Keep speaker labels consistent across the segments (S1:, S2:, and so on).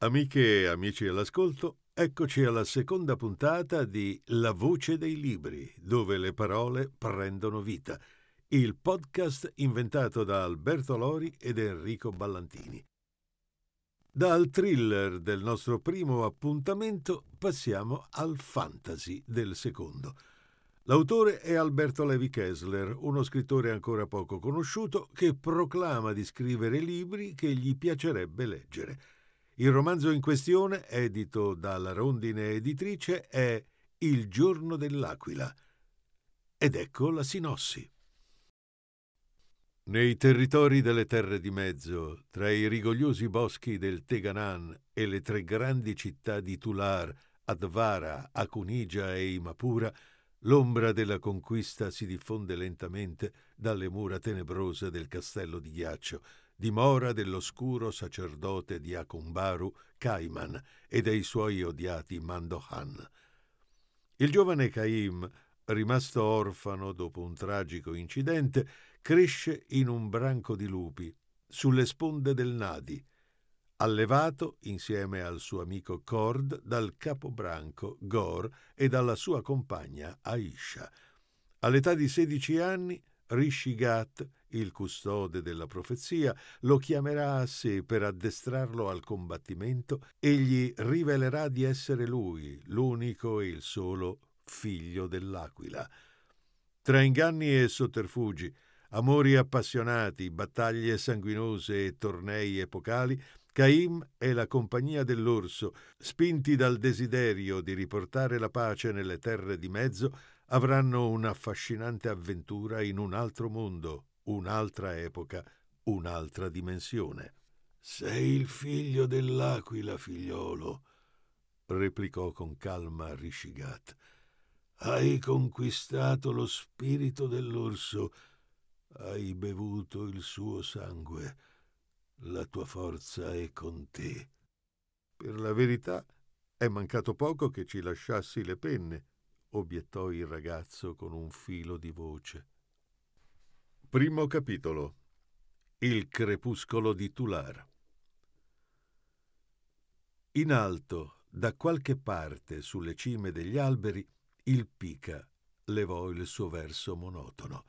S1: Amiche e amici all'ascolto, eccoci alla seconda puntata di La voce dei libri, dove le parole prendono vita, il podcast inventato da Alberto Lori ed Enrico Ballantini. Dal thriller del nostro primo appuntamento passiamo al fantasy del secondo. L'autore è Alberto Levi Kessler, uno scrittore ancora poco conosciuto che proclama di scrivere libri che gli piacerebbe leggere. Il romanzo in questione, edito dalla Rondine Editrice, è Il giorno dell'Aquila. Ed ecco la sinossi. Nei territori delle terre di mezzo, tra i rigogliosi boschi del Teganan e le tre grandi città di Tular, Advara, Acunigia e Imapura, l'ombra della conquista si diffonde lentamente dalle mura tenebrose del castello di ghiaccio, dimora dell'oscuro sacerdote di Akumbaru, Kaiman, e dei suoi odiati Mandohan. Il giovane Caim, rimasto orfano dopo un tragico incidente, cresce in un branco di lupi, sulle sponde del Nadi, allevato insieme al suo amico Kord dal capobranco Gor e dalla sua compagna Aisha. All'età di 16 anni, Rishigat il custode della profezia, lo chiamerà a sé per addestrarlo al combattimento e gli rivelerà di essere lui, l'unico e il solo figlio dell'aquila. Tra inganni e sotterfugi, amori appassionati, battaglie sanguinose e tornei epocali, Caim e la compagnia dell'orso, spinti dal desiderio di riportare la pace nelle terre di mezzo, avranno un'affascinante avventura in un altro mondo, un'altra epoca, un'altra dimensione. Sei il figlio dell'aquila, figliolo, replicò con calma Rishigat. Hai conquistato lo spirito dell'orso, hai bevuto il suo sangue, la tua forza è con te. Per la verità, è mancato poco che ci lasciassi le penne, obiettò il ragazzo con un filo di voce. Primo capitolo Il crepuscolo di Tular In alto, da qualche parte sulle cime degli alberi, il pica levò il suo verso monotono.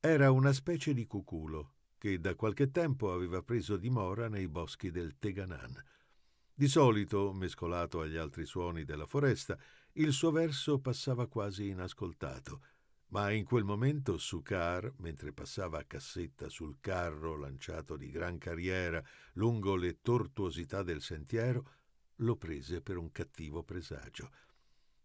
S1: Era una specie di cuculo che da qualche tempo aveva preso dimora nei boschi del Teganan. Di solito, mescolato agli altri suoni della foresta, il suo verso passava quasi inascoltato ma in quel momento Sukar, mentre passava a cassetta sul carro lanciato di gran carriera lungo le tortuosità del sentiero, lo prese per un cattivo presagio.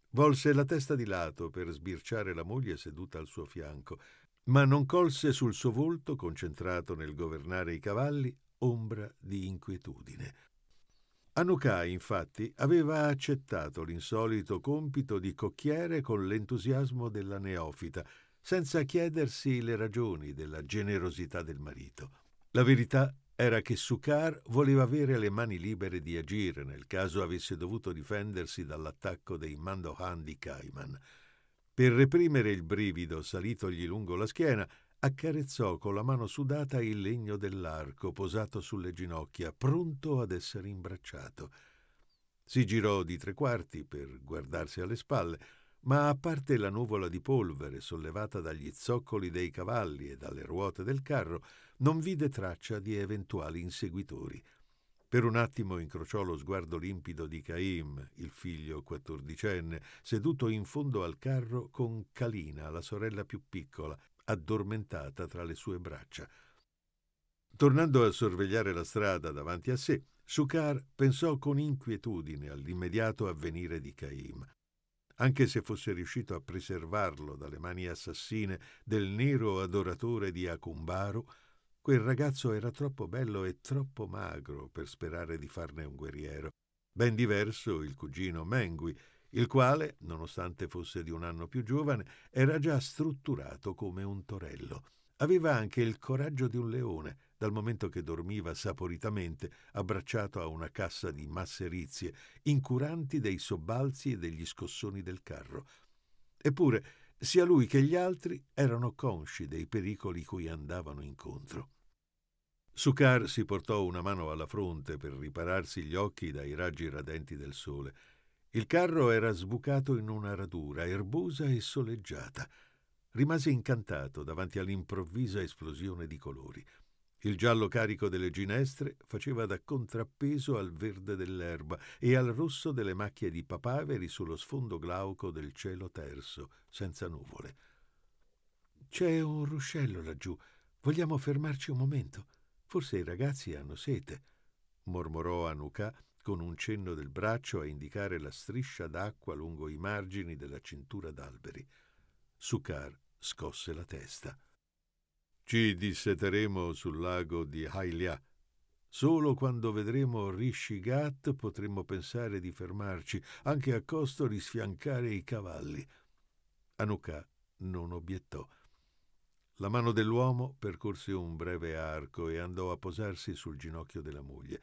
S1: Volse la testa di lato per sbirciare la moglie seduta al suo fianco, ma non colse sul suo volto, concentrato nel governare i cavalli, ombra di inquietudine. Anukai, infatti, aveva accettato l'insolito compito di cocchiere con l'entusiasmo della neofita, senza chiedersi le ragioni della generosità del marito. La verità era che Sukar voleva avere le mani libere di agire nel caso avesse dovuto difendersi dall'attacco dei Mandohan di Kaiman. Per reprimere il brivido salitogli lungo la schiena, accarezzò con la mano sudata il legno dell'arco posato sulle ginocchia, pronto ad essere imbracciato. Si girò di tre quarti per guardarsi alle spalle, ma a parte la nuvola di polvere sollevata dagli zoccoli dei cavalli e dalle ruote del carro, non vide traccia di eventuali inseguitori. Per un attimo incrociò lo sguardo limpido di Caim, il figlio quattordicenne, seduto in fondo al carro con Kalina, la sorella più piccola, addormentata tra le sue braccia. Tornando a sorvegliare la strada davanti a sé, Sukar pensò con inquietudine all'immediato avvenire di Caim. Anche se fosse riuscito a preservarlo dalle mani assassine del nero adoratore di Akumbaru, quel ragazzo era troppo bello e troppo magro per sperare di farne un guerriero. Ben diverso il cugino Mengui, il quale, nonostante fosse di un anno più giovane, era già strutturato come un torello. Aveva anche il coraggio di un leone, dal momento che dormiva saporitamente, abbracciato a una cassa di masserizie, incuranti dei sobbalzi e degli scossoni del carro. Eppure, sia lui che gli altri erano consci dei pericoli cui andavano incontro. Sukar si portò una mano alla fronte per ripararsi gli occhi dai raggi radenti del sole il carro era sbucato in una radura erbosa e soleggiata. Rimase incantato davanti all'improvvisa esplosione di colori. Il giallo carico delle ginestre faceva da contrappeso al verde dell'erba e al rosso delle macchie di papaveri sullo sfondo glauco del cielo terso, senza nuvole. C'è un ruscello laggiù. Vogliamo fermarci un momento? Forse i ragazzi hanno sete, mormorò Anuka con un cenno del braccio a indicare la striscia d'acqua lungo i margini della cintura d'alberi. Sukar scosse la testa. Ci disseteremo sul lago di Hailia. Solo quando vedremo Rishigat potremmo pensare di fermarci, anche a costo di sfiancare i cavalli. Anuka non obiettò. La mano dell'uomo percorse un breve arco e andò a posarsi sul ginocchio della moglie.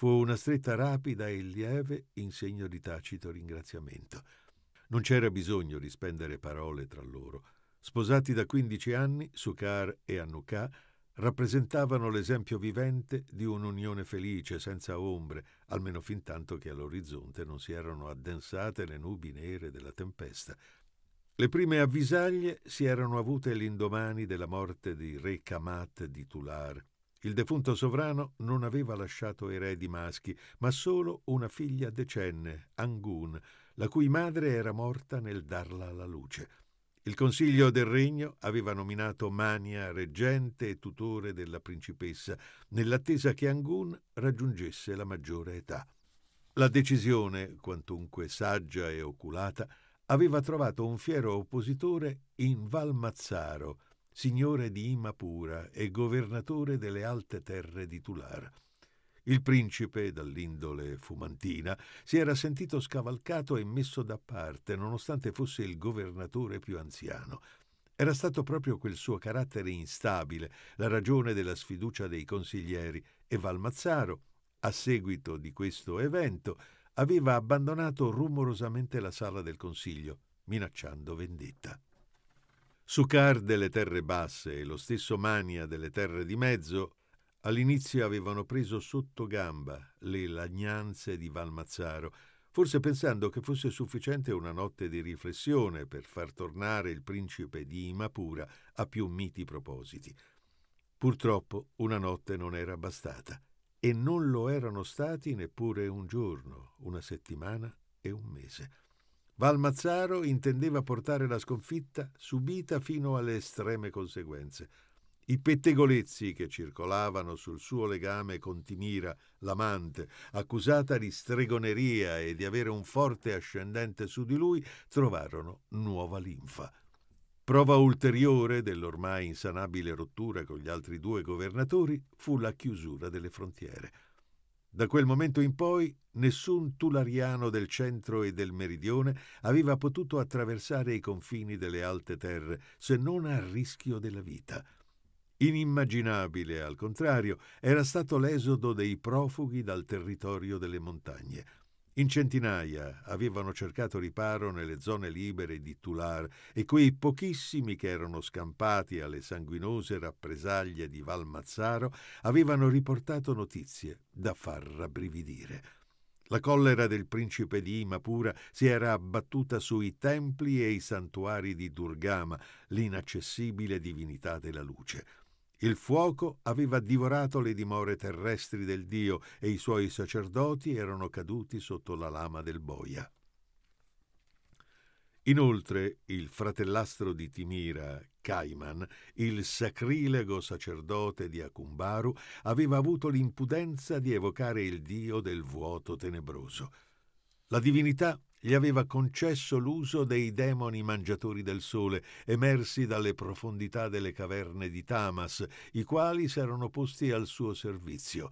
S1: Fu una stretta rapida e lieve in segno di tacito ringraziamento. Non c'era bisogno di spendere parole tra loro. Sposati da 15 anni, Sukar e Annuka rappresentavano l'esempio vivente di un'unione felice, senza ombre, almeno fin tanto che all'orizzonte non si erano addensate le nubi nere della tempesta. Le prime avvisaglie si erano avute l'indomani della morte di Re Kamat di Tular, il defunto sovrano non aveva lasciato eredi maschi, ma solo una figlia decenne, Angun, la cui madre era morta nel darla alla luce. Il Consiglio del Regno aveva nominato Mania reggente e tutore della principessa, nell'attesa che Angun raggiungesse la maggiore età. La decisione, quantunque saggia e oculata, aveva trovato un fiero oppositore in Valmazzaro, signore di Imapura e governatore delle alte terre di Tular. Il principe, dall'indole fumantina, si era sentito scavalcato e messo da parte, nonostante fosse il governatore più anziano. Era stato proprio quel suo carattere instabile la ragione della sfiducia dei consiglieri e Valmazzaro, a seguito di questo evento, aveva abbandonato rumorosamente la sala del consiglio, minacciando vendetta. Sucar delle terre basse e lo stesso Mania delle terre di mezzo all'inizio avevano preso sotto gamba le lagnanze di Valmazzaro, forse pensando che fosse sufficiente una notte di riflessione per far tornare il principe di Imapura a più miti propositi. Purtroppo una notte non era bastata e non lo erano stati neppure un giorno, una settimana e un mese. Valmazzaro intendeva portare la sconfitta subita fino alle estreme conseguenze. I pettegolezzi che circolavano sul suo legame con Timira, l'amante, accusata di stregoneria e di avere un forte ascendente su di lui, trovarono nuova linfa. Prova ulteriore dell'ormai insanabile rottura con gli altri due governatori fu la chiusura delle frontiere. Da quel momento in poi nessun tulariano del centro e del meridione aveva potuto attraversare i confini delle alte terre se non a rischio della vita. Inimmaginabile, al contrario, era stato l'esodo dei profughi dal territorio delle montagne. In centinaia avevano cercato riparo nelle zone libere di Tular e quei pochissimi che erano scampati alle sanguinose rappresaglie di Valmazzaro avevano riportato notizie da far rabbrividire. La collera del principe di Imapura si era abbattuta sui templi e i santuari di Durgama, l'inaccessibile divinità della luce. Il fuoco aveva divorato le dimore terrestri del Dio e i suoi sacerdoti erano caduti sotto la lama del boia. Inoltre il fratellastro di Timira, Caiman, il sacrilego sacerdote di Akumbaru, aveva avuto l'impudenza di evocare il dio del vuoto tenebroso. La divinità gli aveva concesso l'uso dei demoni mangiatori del sole, emersi dalle profondità delle caverne di Tamas, i quali s'erano posti al suo servizio.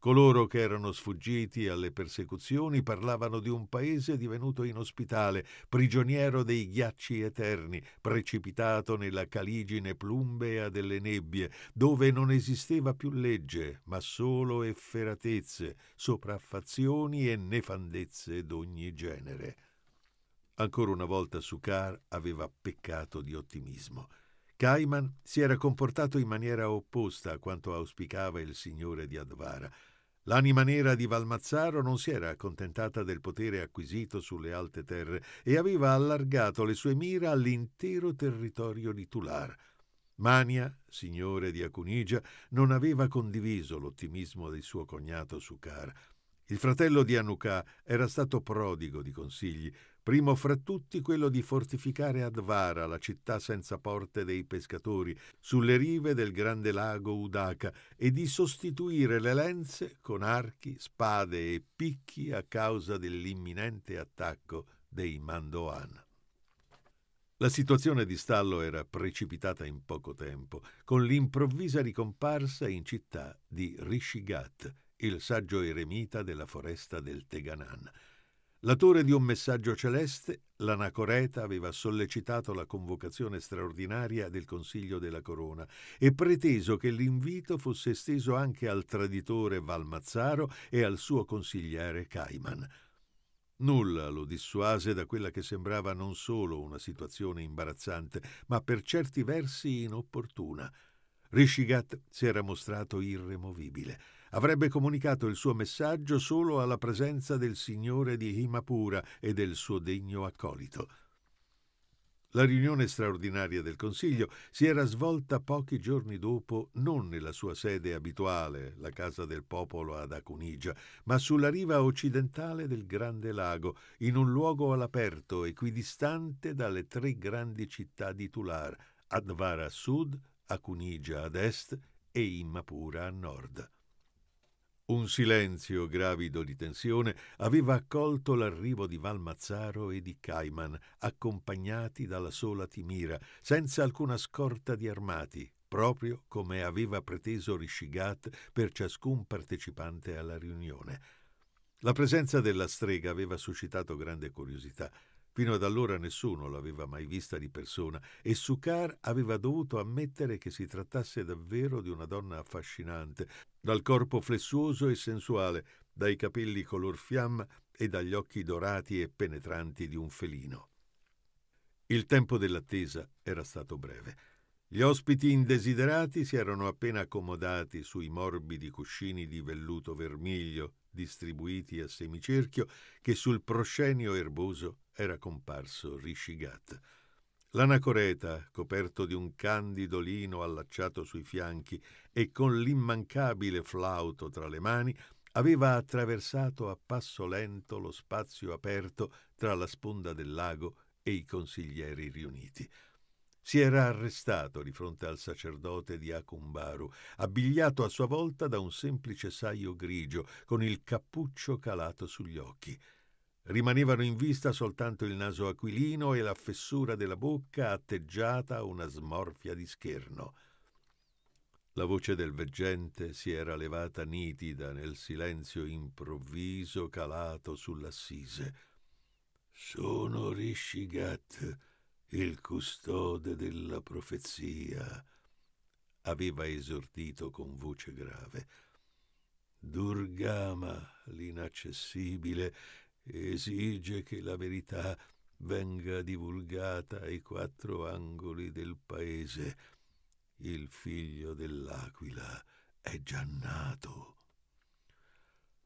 S1: Coloro che erano sfuggiti alle persecuzioni parlavano di un paese divenuto inospitale, prigioniero dei ghiacci eterni, precipitato nella caligine plumbea delle nebbie, dove non esisteva più legge, ma solo efferatezze, sopraffazioni e nefandezze d'ogni genere. Ancora una volta Sukar aveva peccato di ottimismo. Caiman si era comportato in maniera opposta a quanto auspicava il signore di Advara. L'anima nera di Valmazzaro non si era accontentata del potere acquisito sulle alte terre e aveva allargato le sue mira all'intero territorio di Tular. Mania, signore di Acunigia, non aveva condiviso l'ottimismo del suo cognato Sucar. Il fratello di Anucà era stato prodigo di consigli, primo fra tutti quello di fortificare Advara, la città senza porte dei pescatori, sulle rive del grande lago Udaka, e di sostituire le lenze con archi, spade e picchi a causa dell'imminente attacco dei Mandoan. La situazione di stallo era precipitata in poco tempo, con l'improvvisa ricomparsa in città di Rishigat, il saggio eremita della foresta del Teganan, L'autore di un messaggio celeste, l'anacoreta, aveva sollecitato la convocazione straordinaria del Consiglio della Corona e preteso che l'invito fosse esteso anche al traditore Valmazzaro e al suo consigliere Caiman. Nulla lo dissuase da quella che sembrava non solo una situazione imbarazzante, ma per certi versi inopportuna. Rishigat si era mostrato irremovibile. Avrebbe comunicato il suo messaggio solo alla presenza del signore di Himapura e del suo degno accolito. La riunione straordinaria del Consiglio si era svolta pochi giorni dopo non nella sua sede abituale, la Casa del Popolo ad Acunigia, ma sulla riva occidentale del Grande Lago, in un luogo all'aperto equidistante dalle tre grandi città di Tular, Advara a sud, Acunigia ad est e Immapura a nord. Un silenzio gravido di tensione aveva accolto l'arrivo di Valmazzaro e di Cayman, accompagnati dalla sola Timira, senza alcuna scorta di armati, proprio come aveva preteso Rishigat per ciascun partecipante alla riunione. La presenza della strega aveva suscitato grande curiosità. Fino ad allora nessuno l'aveva mai vista di persona e Sukar aveva dovuto ammettere che si trattasse davvero di una donna affascinante, dal corpo flessuoso e sensuale, dai capelli color fiamma e dagli occhi dorati e penetranti di un felino. Il tempo dell'attesa era stato breve. Gli ospiti indesiderati si erano appena accomodati sui morbidi cuscini di velluto vermiglio distribuiti a semicerchio che sul proscenio erboso era comparso Rishigat. L'anacoreta, coperto di un candido lino allacciato sui fianchi e con l'immancabile flauto tra le mani, aveva attraversato a passo lento lo spazio aperto tra la sponda del lago e i consiglieri riuniti. Si era arrestato di fronte al sacerdote di Akumbaru, abbigliato a sua volta da un semplice saio grigio, con il cappuccio calato sugli occhi. Rimanevano in vista soltanto il naso aquilino e la fessura della bocca atteggiata a una smorfia di scherno. La voce del veggente si era levata nitida nel silenzio improvviso calato sull'assise. Sono Rishigat, il custode della profezia, aveva esordito con voce grave. Durgama, l'inaccessibile, esige che la verità venga divulgata ai quattro angoli del paese. Il figlio dell'aquila è già nato.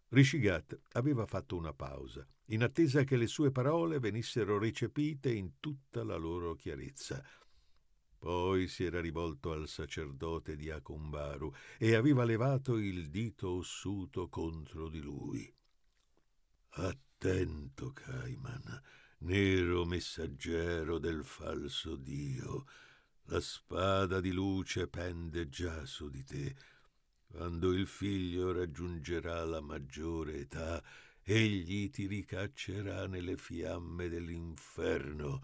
S1: Rishigat aveva fatto una pausa, in attesa che le sue parole venissero recepite in tutta la loro chiarezza. Poi si era rivolto al sacerdote di Akombaru e aveva levato il dito ossuto contro di lui. Attento, Caiman, nero messaggero del falso Dio. La spada di luce pende già su di te. Quando il figlio raggiungerà la maggiore età, egli ti ricaccerà nelle fiamme dell'inferno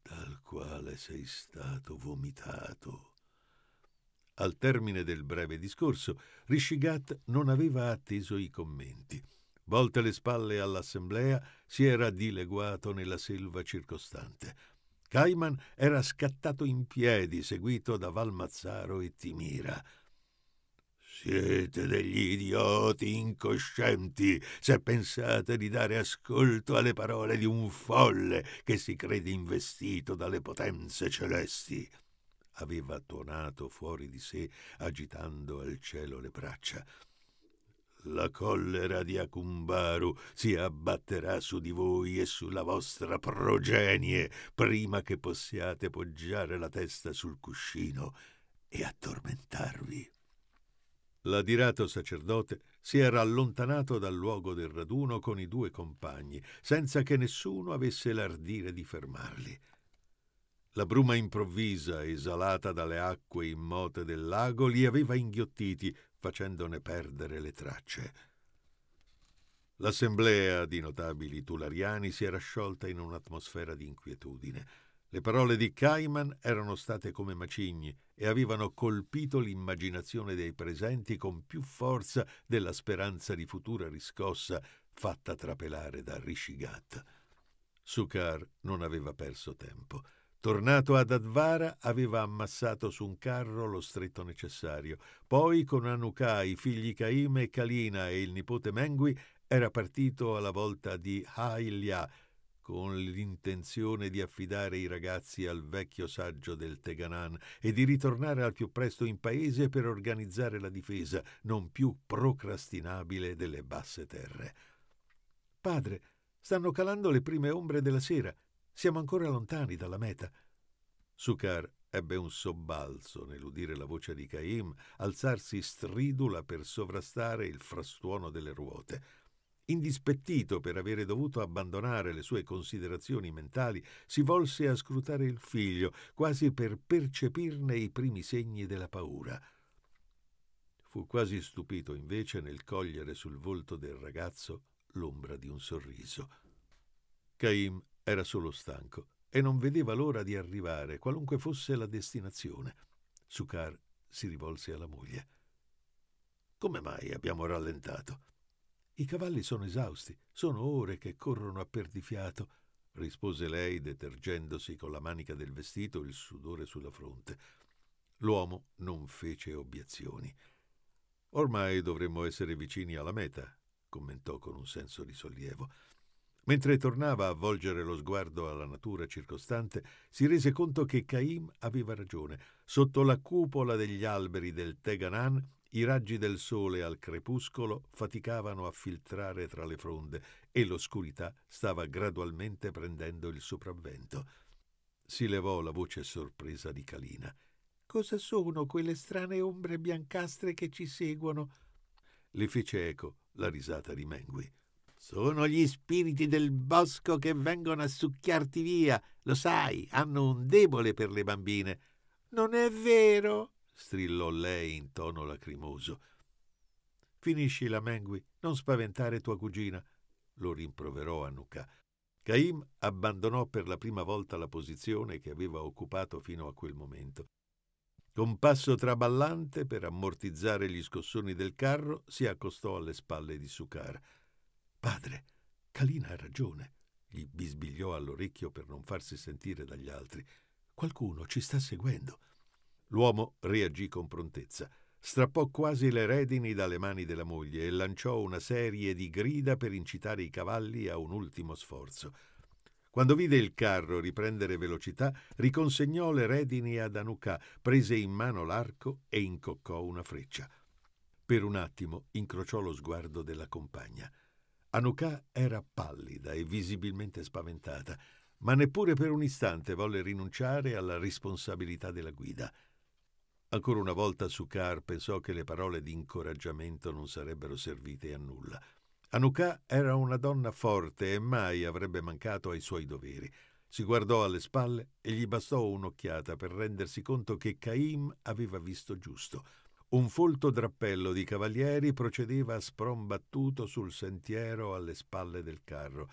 S1: dal quale sei stato vomitato. Al termine del breve discorso, Rishigat non aveva atteso i commenti volte le spalle all'assemblea, si era dileguato nella selva circostante. Caiman era scattato in piedi, seguito da Valmazzaro e Timira. Siete degli idioti incoscienti se pensate di dare ascolto alle parole di un folle che si crede investito dalle potenze celesti. Aveva tuonato fuori di sé, agitando al cielo le braccia. La collera di Akumbaru si abbatterà su di voi e sulla vostra progenie prima che possiate poggiare la testa sul cuscino e addormentarvi. L'adirato sacerdote si era allontanato dal luogo del raduno con i due compagni, senza che nessuno avesse l'ardire di fermarli. La bruma improvvisa, esalata dalle acque immote del lago, li aveva inghiottiti facendone perdere le tracce. L'assemblea di notabili tulariani si era sciolta in un'atmosfera di inquietudine. Le parole di Cayman erano state come macigni e avevano colpito l'immaginazione dei presenti con più forza della speranza di futura riscossa fatta trapelare da Rishigat. Sukar non aveva perso tempo. Tornato ad Advara, aveva ammassato su un carro lo stretto necessario. Poi, con Anuka, i figli Caim e Kalina e il nipote Mengui, era partito alla volta di Hailia, con l'intenzione di affidare i ragazzi al vecchio saggio del Teganan e di ritornare al più presto in paese per organizzare la difesa, non più procrastinabile, delle basse terre. Padre, stanno calando le prime ombre della sera, siamo ancora lontani dalla meta. Sukar ebbe un sobbalzo nell'udire la voce di Caim alzarsi stridula per sovrastare il frastuono delle ruote. Indispettito per avere dovuto abbandonare le sue considerazioni mentali, si volse a scrutare il figlio, quasi per percepirne i primi segni della paura. Fu quasi stupito invece nel cogliere sul volto del ragazzo l'ombra di un sorriso. Caim era solo stanco e non vedeva l'ora di arrivare, qualunque fosse la destinazione. Sukar si rivolse alla moglie. Come mai abbiamo rallentato? I cavalli sono esausti, sono ore che corrono a perdifiato, rispose lei, detergendosi con la manica del vestito il sudore sulla fronte. L'uomo non fece obiezioni. Ormai dovremmo essere vicini alla meta, commentò con un senso di sollievo. Mentre tornava a volgere lo sguardo alla natura circostante, si rese conto che Caim aveva ragione. Sotto la cupola degli alberi del Teganan, i raggi del sole al crepuscolo faticavano a filtrare tra le fronde e l'oscurità stava gradualmente prendendo il sopravvento. Si levò la voce sorpresa di Kalina. Cosa sono quelle strane ombre biancastre che ci seguono? Le fece eco la risata di Mengui. Sono gli spiriti del bosco che vengono a succhiarti via. Lo sai, hanno un debole per le bambine. Non è vero, strillò lei in tono lacrimoso. Finisci la Mengui, non spaventare tua cugina, lo rimproverò Anuka. Caim abbandonò per la prima volta la posizione che aveva occupato fino a quel momento. Con passo traballante, per ammortizzare gli scossoni del carro, si accostò alle spalle di Sukar. Padre, Kalina ha ragione, gli bisbigliò all'orecchio per non farsi sentire dagli altri. Qualcuno ci sta seguendo. L'uomo reagì con prontezza, strappò quasi le redini dalle mani della moglie e lanciò una serie di grida per incitare i cavalli a un ultimo sforzo. Quando vide il carro riprendere velocità, riconsegnò le redini ad Anuka, prese in mano l'arco e incoccò una freccia. Per un attimo incrociò lo sguardo della compagna. Anuka era pallida e visibilmente spaventata, ma neppure per un istante volle rinunciare alla responsabilità della guida. Ancora una volta Sukar pensò che le parole di incoraggiamento non sarebbero servite a nulla. Anuka era una donna forte e mai avrebbe mancato ai suoi doveri. Si guardò alle spalle e gli bastò un'occhiata per rendersi conto che Caim aveva visto giusto. Un folto drappello di cavalieri procedeva sprombattuto sul sentiero alle spalle del carro.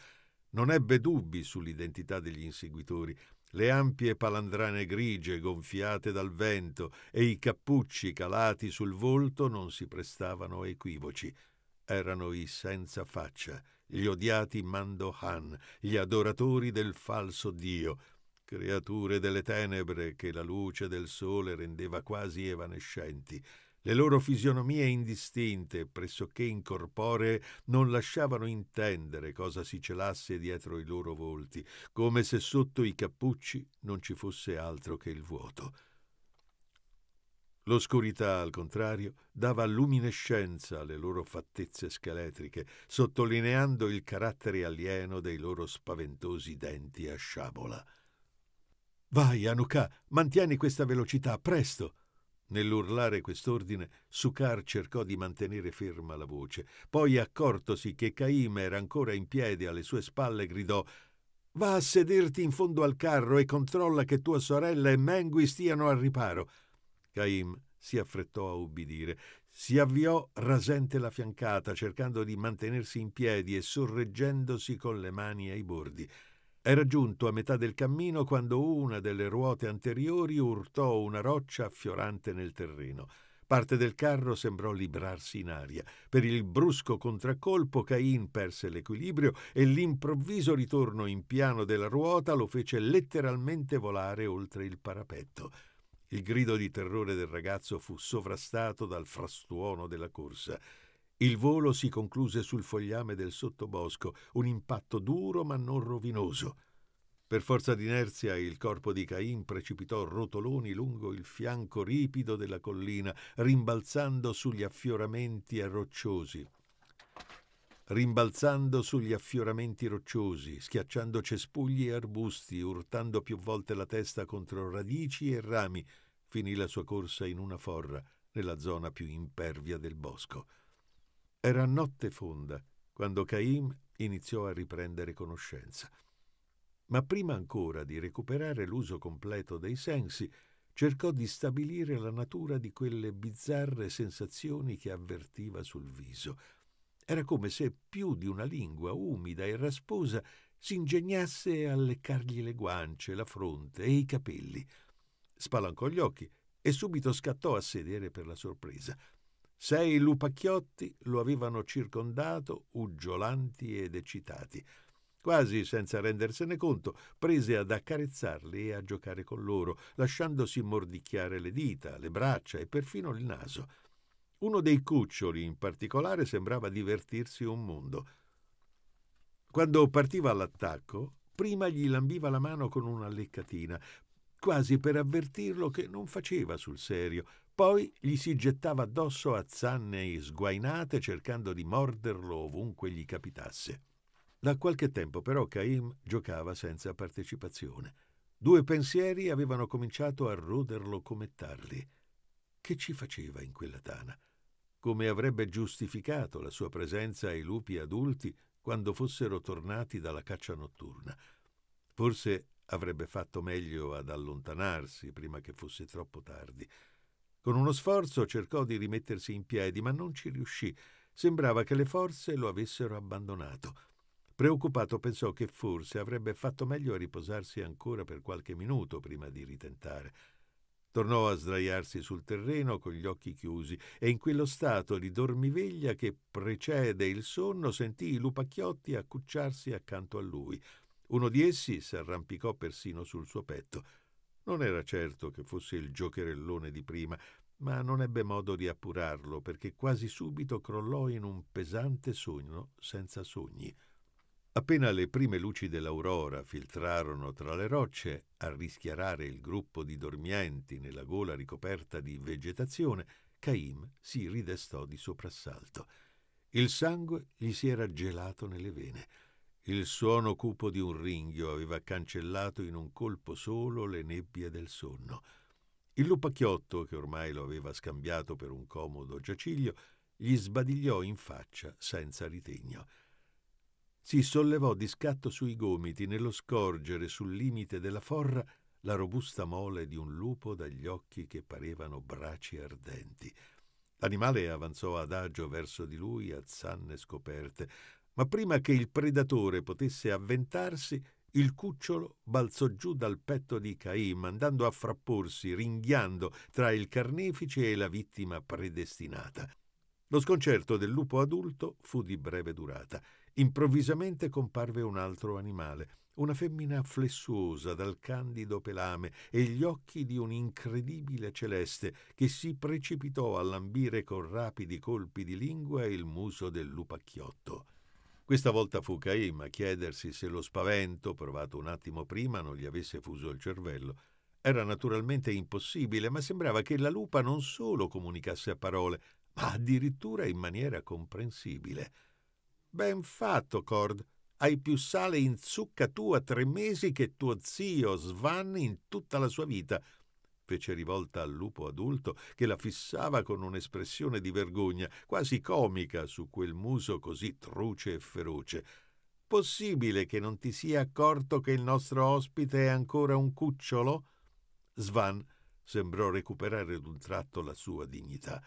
S1: Non ebbe dubbi sull'identità degli inseguitori. Le ampie palandrane grigie gonfiate dal vento e i cappucci calati sul volto non si prestavano a equivoci. Erano i senza faccia, gli odiati Mando Han, gli adoratori del falso dio, creature delle tenebre che la luce del sole rendeva quasi evanescenti le loro fisionomie indistinte, pressoché incorporee, non lasciavano intendere cosa si celasse dietro i loro volti, come se sotto i cappucci non ci fosse altro che il vuoto. L'oscurità, al contrario, dava luminescenza alle loro fattezze scheletriche, sottolineando il carattere alieno dei loro spaventosi denti a sciabola. Vai, Anuka, mantieni questa velocità, presto! Nell'urlare quest'ordine, Sukar cercò di mantenere ferma la voce. Poi, accortosi che Caim era ancora in piedi alle sue spalle, gridò Va a sederti in fondo al carro e controlla che tua sorella e Mengui stiano al riparo. Caim si affrettò a ubbidire. Si avviò rasente la fiancata, cercando di mantenersi in piedi e sorreggendosi con le mani ai bordi. Era giunto a metà del cammino quando una delle ruote anteriori urtò una roccia affiorante nel terreno. Parte del carro sembrò librarsi in aria. Per il brusco contraccolpo Cain perse l'equilibrio e l'improvviso ritorno in piano della ruota lo fece letteralmente volare oltre il parapetto. Il grido di terrore del ragazzo fu sovrastato dal frastuono della corsa. Il volo si concluse sul fogliame del sottobosco, un impatto duro ma non rovinoso. Per forza d'inerzia il corpo di Cain precipitò rotoloni lungo il fianco ripido della collina, rimbalzando sugli affioramenti rocciosi. Rimbalzando sugli affioramenti rocciosi, schiacciando cespugli e arbusti, urtando più volte la testa contro radici e rami, finì la sua corsa in una forra, nella zona più impervia del bosco. Era notte fonda quando Caim iniziò a riprendere conoscenza. Ma prima ancora di recuperare l'uso completo dei sensi, cercò di stabilire la natura di quelle bizzarre sensazioni che avvertiva sul viso. Era come se più di una lingua umida e rasposa si ingegnasse a leccargli le guance, la fronte e i capelli. Spalancò gli occhi e subito scattò a sedere per la sorpresa. Sei lupacchiotti lo avevano circondato, uggiolanti ed eccitati. Quasi senza rendersene conto, prese ad accarezzarli e a giocare con loro, lasciandosi mordicchiare le dita, le braccia e perfino il naso. Uno dei cuccioli in particolare sembrava divertirsi un mondo. Quando partiva all'attacco, prima gli lambiva la mano con una leccatina, quasi per avvertirlo che non faceva sul serio, poi gli si gettava addosso a zanne sguainate cercando di morderlo ovunque gli capitasse. Da qualche tempo però Caim giocava senza partecipazione. Due pensieri avevano cominciato a roderlo come tarli. Che ci faceva in quella tana? Come avrebbe giustificato la sua presenza ai lupi adulti quando fossero tornati dalla caccia notturna? Forse avrebbe fatto meglio ad allontanarsi prima che fosse troppo tardi. Con uno sforzo cercò di rimettersi in piedi, ma non ci riuscì. Sembrava che le forze lo avessero abbandonato. Preoccupato pensò che forse avrebbe fatto meglio a riposarsi ancora per qualche minuto prima di ritentare. Tornò a sdraiarsi sul terreno con gli occhi chiusi e in quello stato di dormiveglia che precede il sonno sentì i lupacchiotti accucciarsi accanto a lui. Uno di essi si arrampicò persino sul suo petto. Non era certo che fosse il giocherellone di prima, ma non ebbe modo di appurarlo perché quasi subito crollò in un pesante sogno senza sogni. Appena le prime luci dell'aurora filtrarono tra le rocce a rischiarare il gruppo di dormienti nella gola ricoperta di vegetazione, Caim si ridestò di soprassalto. Il sangue gli si era gelato nelle vene. Il suono cupo di un ringhio aveva cancellato in un colpo solo le nebbie del sonno. Il lupacchiotto, che ormai lo aveva scambiato per un comodo giaciglio, gli sbadigliò in faccia senza ritegno. Si sollevò di scatto sui gomiti nello scorgere sul limite della forra la robusta mole di un lupo dagli occhi che parevano braci ardenti. L'animale avanzò adagio verso di lui a zanne scoperte, ma prima che il predatore potesse avventarsi, il cucciolo balzò giù dal petto di Caim, andando a frapporsi, ringhiando tra il carnefice e la vittima predestinata. Lo sconcerto del lupo adulto fu di breve durata. Improvvisamente comparve un altro animale, una femmina flessuosa dal candido pelame e gli occhi di un incredibile celeste che si precipitò a lambire con rapidi colpi di lingua il muso del lupacchiotto. Questa volta fu Caim a chiedersi se lo spavento, provato un attimo prima, non gli avesse fuso il cervello. Era naturalmente impossibile, ma sembrava che la lupa non solo comunicasse a parole, ma addirittura in maniera comprensibile. Ben fatto, Cord. Hai più sale in zucca tua tre mesi che tuo zio Svan in tutta la sua vita fece rivolta al lupo adulto che la fissava con un'espressione di vergogna quasi comica su quel muso così truce e feroce. Possibile che non ti sia accorto che il nostro ospite è ancora un cucciolo? Svan sembrò recuperare d'un tratto la sua dignità.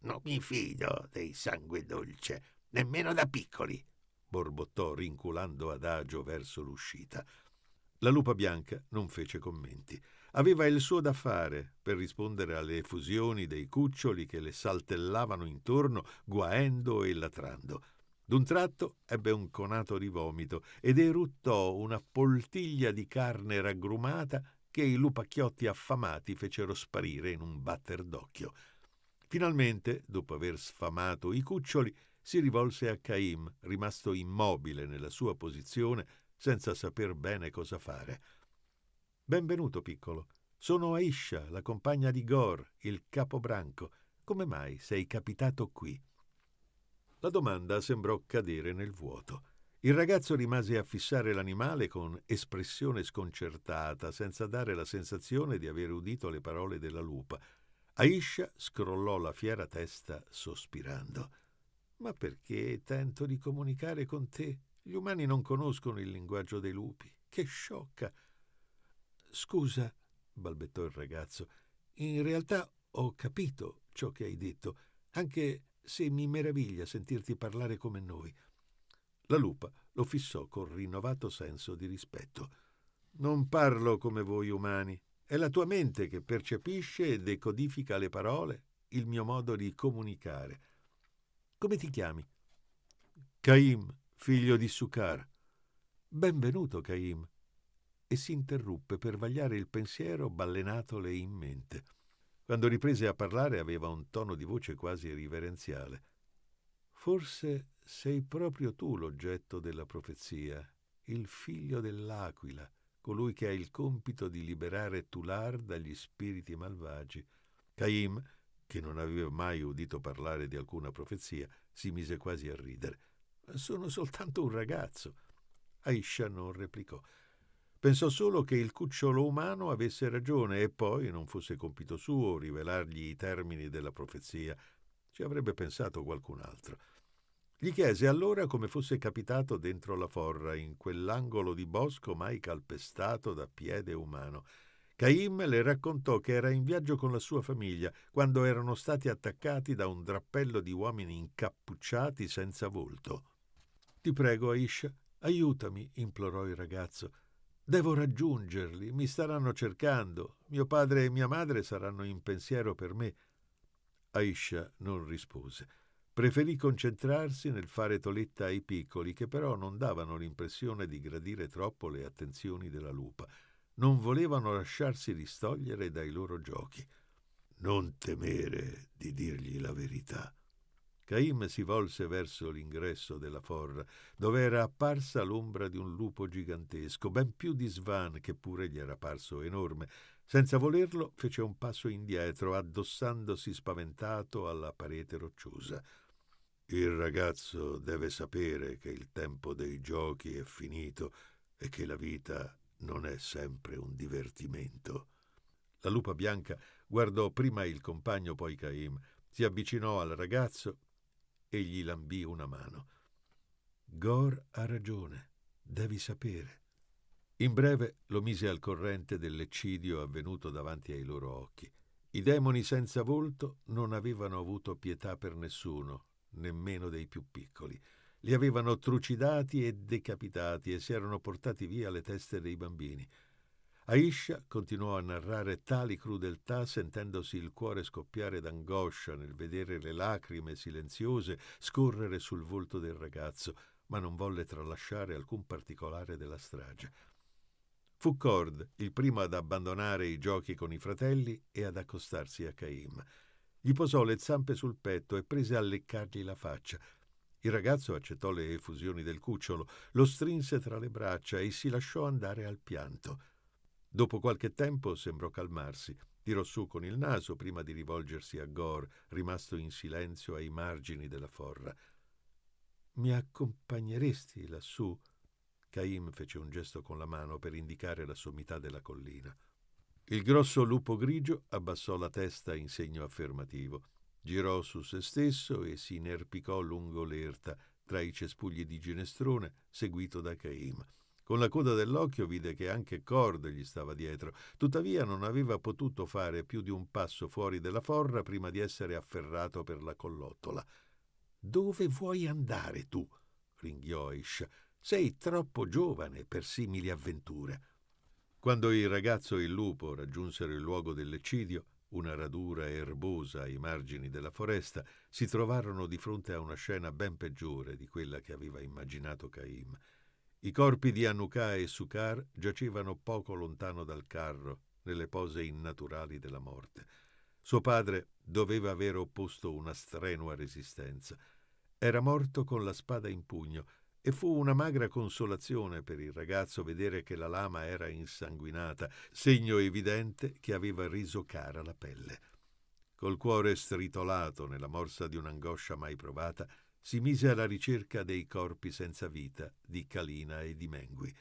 S1: Non mi fido dei sangue dolce, nemmeno da piccoli, borbottò rinculando adagio verso l'uscita. La lupa bianca non fece commenti. Aveva il suo da fare per rispondere alle effusioni dei cuccioli che le saltellavano intorno, guaendo e latrando. D'un tratto ebbe un conato di vomito ed eruttò una poltiglia di carne raggrumata che i lupacchiotti affamati fecero sparire in un batter d'occhio. Finalmente, dopo aver sfamato i cuccioli, si rivolse a Caim, rimasto immobile nella sua posizione, senza saper bene cosa fare. Benvenuto, piccolo. Sono Aisha, la compagna di Gor, il capo branco. Come mai sei capitato qui? La domanda sembrò cadere nel vuoto. Il ragazzo rimase a fissare l'animale con espressione sconcertata, senza dare la sensazione di aver udito le parole della lupa. Aisha scrollò la fiera testa sospirando. Ma perché tento di comunicare con te? Gli umani non conoscono il linguaggio dei lupi. Che sciocca! Scusa, balbettò il ragazzo, in realtà ho capito ciò che hai detto, anche se mi meraviglia sentirti parlare come noi. La lupa lo fissò con rinnovato senso di rispetto. Non parlo come voi umani. È la tua mente che percepisce e decodifica le parole, il mio modo di comunicare. Come ti chiami? Caim, figlio di Sukar. Benvenuto, Caim, e si interruppe per vagliare il pensiero ballenatole in mente. Quando riprese a parlare aveva un tono di voce quasi riverenziale. Forse sei proprio tu l'oggetto della profezia, il figlio dell'aquila, colui che ha il compito di liberare Tular dagli spiriti malvagi. Caim, che non aveva mai udito parlare di alcuna profezia, si mise quasi a ridere. Sono soltanto un ragazzo. Aisha non replicò. Pensò solo che il cucciolo umano avesse ragione e poi non fosse compito suo rivelargli i termini della profezia. Ci avrebbe pensato qualcun altro. Gli chiese allora come fosse capitato dentro la forra, in quell'angolo di bosco mai calpestato da piede umano. Caim le raccontò che era in viaggio con la sua famiglia quando erano stati attaccati da un drappello di uomini incappucciati senza volto. Ti prego, Aisha, aiutami, implorò il ragazzo. Devo raggiungerli, mi staranno cercando, mio padre e mia madre saranno in pensiero per me. Aisha non rispose. Preferì concentrarsi nel fare toletta ai piccoli, che però non davano l'impressione di gradire troppo le attenzioni della lupa. Non volevano lasciarsi distogliere dai loro giochi. Non temere di dirgli la verità, Caim si volse verso l'ingresso della forra, dove era apparsa l'ombra di un lupo gigantesco, ben più di Svan, che pure gli era parso enorme. Senza volerlo, fece un passo indietro, addossandosi spaventato alla parete rocciosa. Il ragazzo deve sapere che il tempo dei giochi è finito e che la vita non è sempre un divertimento. La lupa bianca guardò prima il compagno, poi Caim. Si avvicinò al ragazzo e gli lambì una mano. Gor ha ragione, devi sapere. In breve lo mise al corrente dell'eccidio avvenuto davanti ai loro occhi. I demoni senza volto non avevano avuto pietà per nessuno, nemmeno dei più piccoli. Li avevano trucidati e decapitati e si erano portati via le teste dei bambini. Aisha continuò a narrare tali crudeltà sentendosi il cuore scoppiare d'angoscia nel vedere le lacrime silenziose scorrere sul volto del ragazzo, ma non volle tralasciare alcun particolare della strage. Fu Cord il primo ad abbandonare i giochi con i fratelli e ad accostarsi a Caim. Gli posò le zampe sul petto e prese a leccargli la faccia. Il ragazzo accettò le effusioni del cucciolo, lo strinse tra le braccia e si lasciò andare al pianto. Dopo qualche tempo sembrò calmarsi, tirò su con il naso prima di rivolgersi a Gore, rimasto in silenzio ai margini della forra. Mi accompagneresti lassù? Caim fece un gesto con la mano per indicare la sommità della collina. Il grosso lupo grigio abbassò la testa in segno affermativo, girò su se stesso e si inerpicò lungo l'erta tra i cespugli di ginestrone, seguito da Caim. Con la coda dell'occhio vide che anche Cord gli stava dietro, tuttavia non aveva potuto fare più di un passo fuori della forra prima di essere afferrato per la collottola. Dove vuoi andare tu? ringhiò Ish. Sei troppo giovane per simili avventure. Quando il ragazzo e il lupo raggiunsero il luogo dell'eccidio, una radura erbosa ai margini della foresta, si trovarono di fronte a una scena ben peggiore di quella che aveva immaginato Caim. I corpi di Anuka e Sukar giacevano poco lontano dal carro, nelle pose innaturali della morte. Suo padre doveva aver opposto una strenua resistenza. Era morto con la spada in pugno e fu una magra consolazione per il ragazzo vedere che la lama era insanguinata, segno evidente che aveva reso cara la pelle. Col cuore stritolato nella morsa di un'angoscia mai provata, si mise alla ricerca dei corpi senza vita di Calina e di Mengui.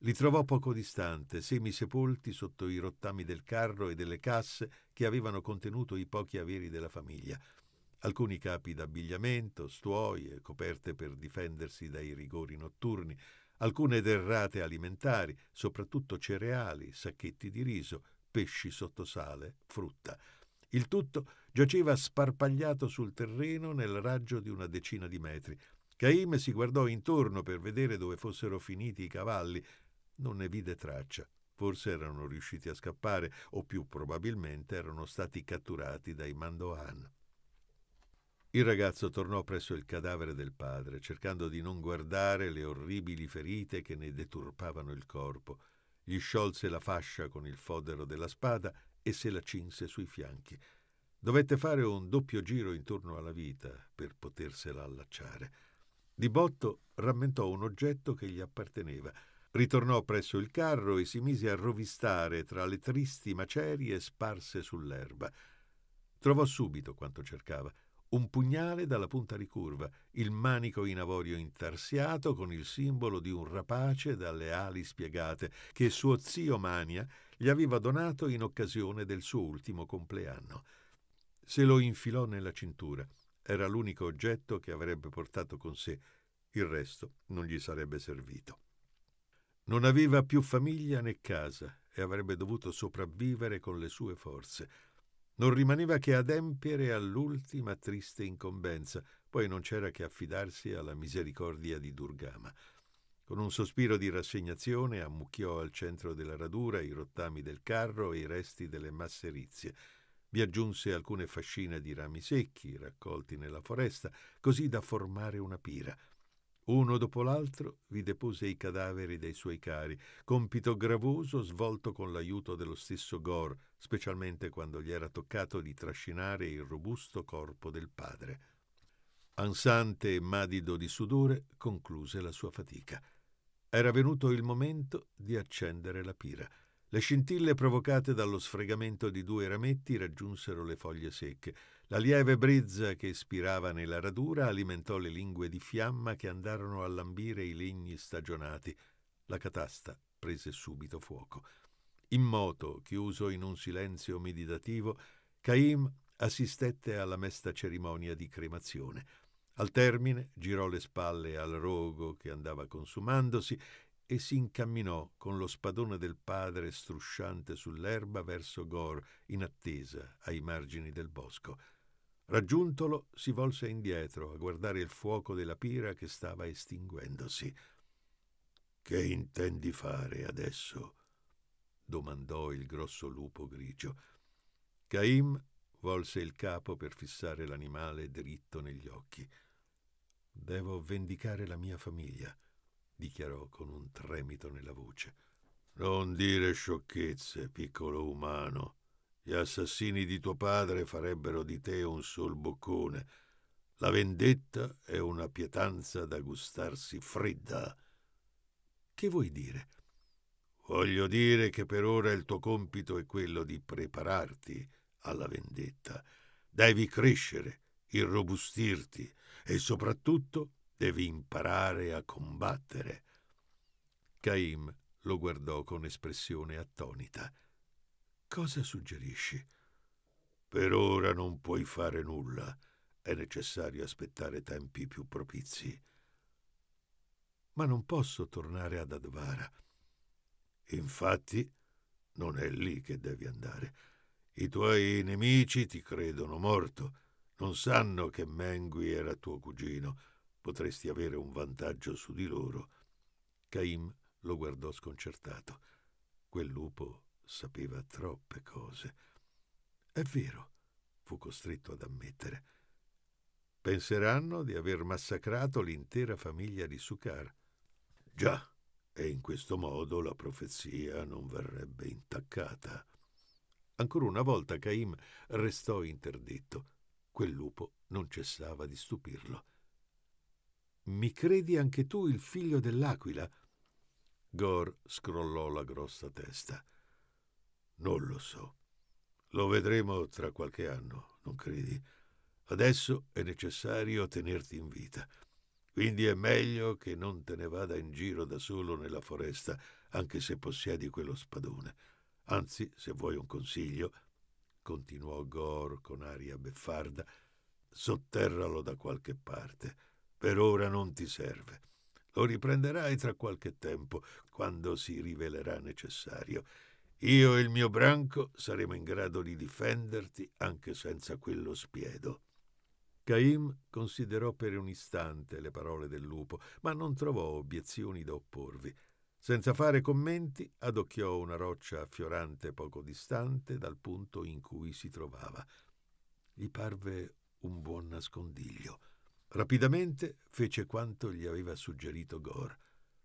S1: Li trovò poco distante, semisepolti sotto i rottami del carro e delle casse che avevano contenuto i pochi averi della famiglia. Alcuni capi d'abbigliamento, stuoie, coperte per difendersi dai rigori notturni, alcune derrate alimentari, soprattutto cereali, sacchetti di riso, pesci sottosale, frutta. Il tutto giaceva sparpagliato sul terreno nel raggio di una decina di metri. Caim si guardò intorno per vedere dove fossero finiti i cavalli. Non ne vide traccia. Forse erano riusciti a scappare, o più probabilmente erano stati catturati dai Mandoan. Il ragazzo tornò presso il cadavere del padre, cercando di non guardare le orribili ferite che ne deturpavano il corpo. Gli sciolse la fascia con il fodero della spada e se la cinse sui fianchi. Dovette fare un doppio giro intorno alla vita per potersela allacciare. Di botto rammentò un oggetto che gli apparteneva. Ritornò presso il carro e si mise a rovistare tra le tristi macerie sparse sull'erba. Trovò subito quanto cercava un pugnale dalla punta ricurva, il manico in avorio intarsiato con il simbolo di un rapace dalle ali spiegate che suo zio Mania gli aveva donato in occasione del suo ultimo compleanno. Se lo infilò nella cintura. Era l'unico oggetto che avrebbe portato con sé. Il resto non gli sarebbe servito. Non aveva più famiglia né casa e avrebbe dovuto sopravvivere con le sue forze. Non rimaneva che adempiere all'ultima triste incombenza, poi non c'era che affidarsi alla misericordia di Durgama. Con un sospiro di rassegnazione ammucchiò al centro della radura i rottami del carro e i resti delle masserizie. Vi aggiunse alcune fascine di rami secchi raccolti nella foresta, così da formare una pira. Uno dopo l'altro vi depose i cadaveri dei suoi cari, compito gravoso svolto con l'aiuto dello stesso Gore, specialmente quando gli era toccato di trascinare il robusto corpo del padre. Ansante e madido di sudore, concluse la sua fatica. Era venuto il momento di accendere la pira. Le scintille provocate dallo sfregamento di due rametti raggiunsero le foglie secche. La lieve brezza che spirava nella radura alimentò le lingue di fiamma che andarono a lambire i legni stagionati. La catasta prese subito fuoco. Immoto, chiuso in un silenzio meditativo, Caim assistette alla mesta cerimonia di cremazione. Al termine girò le spalle al rogo che andava consumandosi e si incamminò con lo spadone del padre strusciante sull'erba verso Gor, in attesa ai margini del bosco. Raggiuntolo, si volse indietro a guardare il fuoco della pira che stava estinguendosi. Che intendi fare adesso? domandò il grosso lupo grigio. Caim volse il capo per fissare l'animale dritto negli occhi. Devo vendicare la mia famiglia, dichiarò con un tremito nella voce. Non dire sciocchezze, piccolo umano, gli assassini di tuo padre farebbero di te un sol boccone. La vendetta è una pietanza da gustarsi fredda. Che vuoi dire? Voglio dire che per ora il tuo compito è quello di prepararti alla vendetta. Devi crescere, irrobustirti e soprattutto devi imparare a combattere. Caim lo guardò con espressione attonita cosa suggerisci? Per ora non puoi fare nulla. È necessario aspettare tempi più propizi. Ma non posso tornare ad Advara. Infatti, non è lì che devi andare. I tuoi nemici ti credono morto. Non sanno che Mengui era tuo cugino. Potresti avere un vantaggio su di loro. Caim lo guardò sconcertato. Quel lupo sapeva troppe cose. È vero, fu costretto ad ammettere. Penseranno di aver massacrato l'intera famiglia di Sukar. Già, e in questo modo la profezia non verrebbe intaccata. Ancora una volta Caim restò interdetto. Quel lupo non cessava di stupirlo. Mi credi anche tu il figlio dell'aquila? Gor scrollò la grossa testa. Non lo so. Lo vedremo tra qualche anno, non credi? Adesso è necessario tenerti in vita. Quindi è meglio che non te ne vada in giro da solo nella foresta, anche se possiedi quello spadone. Anzi, se vuoi un consiglio, continuò Gor con aria beffarda, sotterralo da qualche parte. Per ora non ti serve. Lo riprenderai tra qualche tempo, quando si rivelerà necessario. Io e il mio branco saremo in grado di difenderti anche senza quello spiedo. Caim considerò per un istante le parole del lupo, ma non trovò obiezioni da opporvi. Senza fare commenti, adocchiò una roccia affiorante poco distante dal punto in cui si trovava. Gli parve un buon nascondiglio. Rapidamente fece quanto gli aveva suggerito Gore.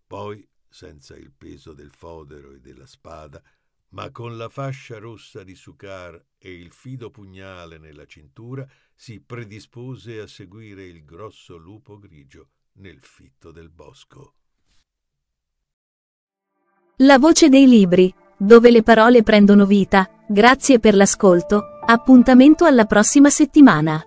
S1: Poi, senza il peso del fodero e della spada, ma con la fascia rossa di Sukar e il fido pugnale nella cintura si predispose a seguire il grosso lupo grigio nel fitto del bosco. La voce dei libri, dove le parole prendono vita, grazie per l'ascolto, appuntamento alla prossima settimana.